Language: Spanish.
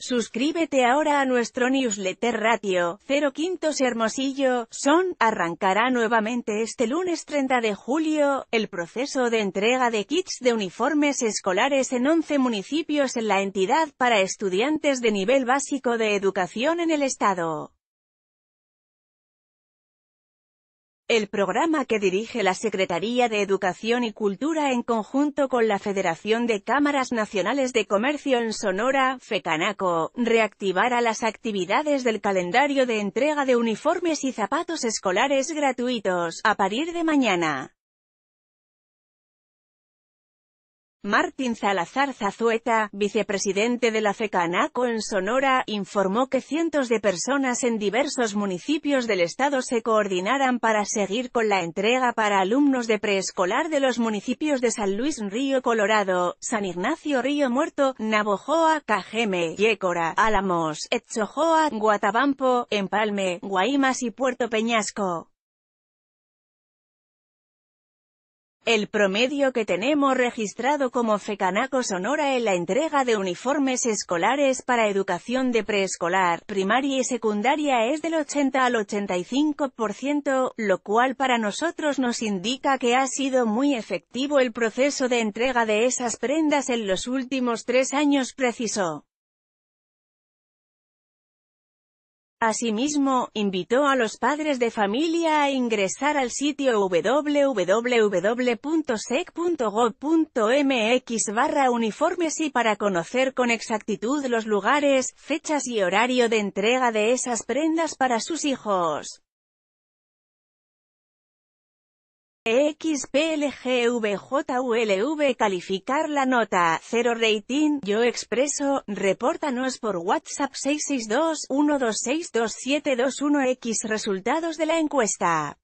Suscríbete ahora a nuestro newsletter Ratio, 05 Quintos Hermosillo, Son, arrancará nuevamente este lunes 30 de julio, el proceso de entrega de kits de uniformes escolares en 11 municipios en la entidad para estudiantes de nivel básico de educación en el estado. el programa que dirige la Secretaría de Educación y Cultura en conjunto con la Federación de Cámaras Nacionales de Comercio en Sonora, FECANACO, reactivará las actividades del calendario de entrega de uniformes y zapatos escolares gratuitos, a partir de mañana. Martín Salazar Zazueta, vicepresidente de la FECANACO en Sonora, informó que cientos de personas en diversos municipios del estado se coordinaran para seguir con la entrega para alumnos de preescolar de los municipios de San Luis Río Colorado, San Ignacio Río Muerto, Navojoa, Cajeme, Yécora, Álamos, Etzojoa, Guatabampo, Empalme, Guaymas y Puerto Peñasco. El promedio que tenemos registrado como FECANACO Sonora en la entrega de uniformes escolares para educación de preescolar, primaria y secundaria es del 80 al 85%, lo cual para nosotros nos indica que ha sido muy efectivo el proceso de entrega de esas prendas en los últimos tres años, precisó. Asimismo, invitó a los padres de familia a ingresar al sitio www.sec.gov.mx barra uniformes y para conocer con exactitud los lugares, fechas y horario de entrega de esas prendas para sus hijos. xplgvjlv calificar la nota, 0 rating, yo expreso, repórtanos por WhatsApp 662-1262721X resultados de la encuesta.